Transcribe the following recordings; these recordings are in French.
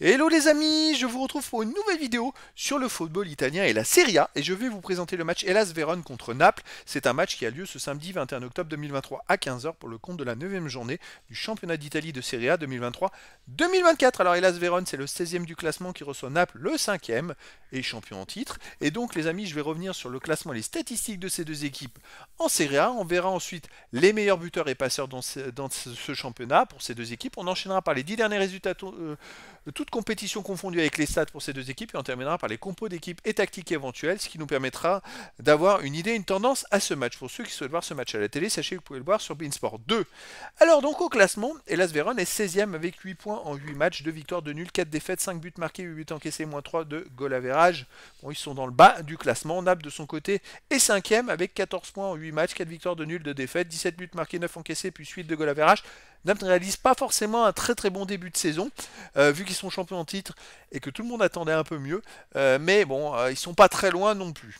Hello les amis, je vous retrouve pour une nouvelle vidéo sur le football italien et la Serie A et je vais vous présenter le match Hellas Vérone contre Naples. C'est un match qui a lieu ce samedi 21 octobre 2023 à 15h pour le compte de la 9ème journée du championnat d'Italie de Serie A 2023-2024. Alors Hellas Vérone c'est le 16e du classement qui reçoit Naples le 5e et champion en titre. Et donc les amis, je vais revenir sur le classement et les statistiques de ces deux équipes en Serie A. On verra ensuite les meilleurs buteurs et passeurs dans ce, championnat pour ces deux équipes. On enchaînera par les 10 derniers résultats euh, tout compétition confondue avec les stats pour ces deux équipes et on terminera par les compos d'équipes et tactiques éventuelles, ce qui nous permettra d'avoir une idée, une tendance à ce match. Pour ceux qui souhaitent voir ce match à la télé, sachez que vous pouvez le voir sur Beansport 2. Alors donc au classement, Elas Véron est 16ème avec 8 points en 8 matchs, 2 victoires, de nuls, 4 défaites, 5 buts marqués, 8 buts encaissés, moins 3 de goal average. Bon, ils sont dans le bas du classement. Nap de son côté est 5ème avec 14 points en 8 matchs, 4 victoires, 2 nuls, 2 défaites, 17 buts marqués, 9 encaissés, puis 8 de goal average. Nap ne réalise pas forcément un très très bon début de saison, euh, vu qu'ils sont champions en titre et que tout le monde attendait un peu mieux. Euh, mais bon, euh, ils sont pas très loin non plus.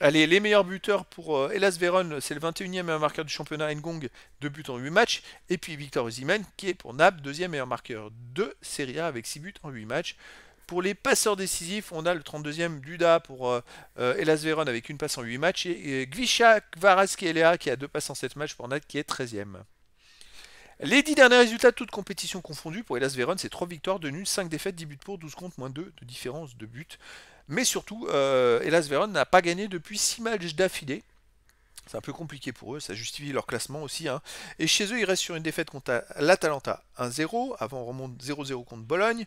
Allez, les meilleurs buteurs pour Elas Véron, c'est le 21e meilleur marqueur du championnat Ngong, 2 buts en 8 matchs. Et puis Victor Osimhen, qui est pour Nap deuxième meilleur marqueur de Serie A avec 6 buts en 8 matchs. Pour les passeurs décisifs, on a le 32e Duda pour Elas Véron avec une passe en 8 matchs et, et Gvisha qui a deux passes en 7 matchs pour Nap qui est 13e. Les 10 derniers résultats, de toute compétition confondues, pour Elas Véron, c'est 3 victoires, 2 nuls, 5 défaites, 10 buts pour, 12 contre, moins 2 de différence de but. Mais surtout, Elas euh, Véron n'a pas gagné depuis 6 matchs d'affilée. C'est un peu compliqué pour eux, ça justifie leur classement aussi. Hein. Et chez eux, ils restent sur une défaite contre l'Atalanta 1-0. Avant, on remonte 0-0 contre Bologne.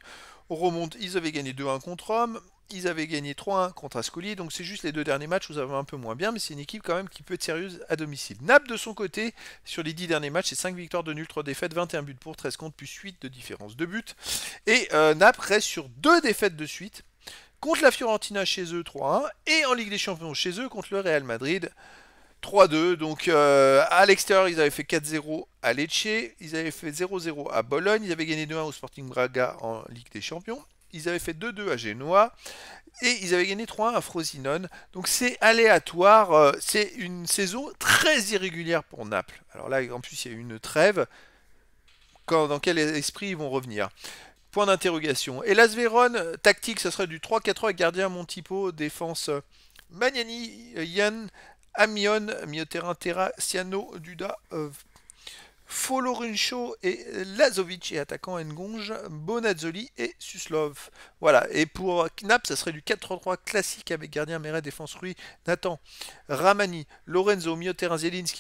On remonte, ils avaient gagné 2-1 contre Rome ils avaient gagné 3-1 contre Ascoli, donc c'est juste les deux derniers matchs où ça va un peu moins bien, mais c'est une équipe quand même qui peut être sérieuse à domicile. Nap de son côté, sur les 10 derniers matchs, c'est 5 victoires, de nul, 3 défaites, 21 buts pour, 13 contre, plus 8 de différence de buts. Et euh, Nap reste sur deux défaites de suite, contre la Fiorentina chez eux 3-1, et en Ligue des Champions chez eux contre le Real Madrid 3-2. Donc euh, à l'extérieur, ils avaient fait 4-0 à Lecce, ils avaient fait 0-0 à Bologne, ils avaient gagné 2-1 au Sporting Braga en Ligue des Champions ils avaient fait 2-2 à Génois et ils avaient gagné 3-1 à Frosinone. Donc c'est aléatoire, euh, c'est une saison très irrégulière pour Naples. Alors là, en plus, il y a eu une trêve. Quand, dans quel esprit ils vont revenir Point d'interrogation. Et Vérone, tactique, ça serait du 3-4-3 avec gardien Montipo, défense euh, Magnani, Yann, euh, Amion, milieu Terra, Siano, Duda, Foloruncho et euh, Lazovic et attaquant Ngonge, Bonazzoli et Suslov. Voilà, et pour Knapp, ça serait du 4-3-3 classique avec gardien Meret, défense Rui, Nathan, Ramani, Lorenzo, Mio terrain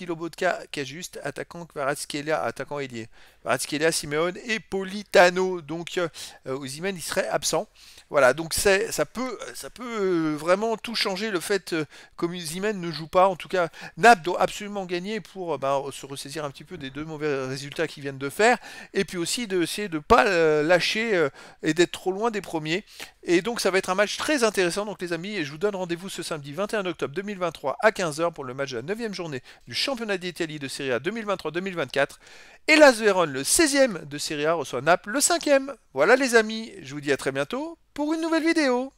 Lobotka, Cajuste, attaquant Kvaratskelia, attaquant Ailier. Kvaratskhelia, Simeone et Politano. Donc euh, euh, Osimhen, il serait absent. Voilà, donc c'est ça peut, ça peut euh, vraiment tout changer le fait que Zimen ne joue pas. En tout cas, Nap doit absolument gagner pour bah, se ressaisir un petit peu des deux mauvais résultats qu'ils viennent de faire. Et puis aussi d'essayer de ne pas lâcher et d'être trop loin des premiers. Et donc ça va être un match très intéressant. Donc les amis, je vous donne rendez-vous ce samedi 21 octobre 2023 à 15h pour le match de la 9 journée du championnat d'Italie de Serie A 2023-2024. Et la Zveron, le 16e de Serie A reçoit Naples le 5e. Voilà les amis, je vous dis à très bientôt pour une nouvelle vidéo.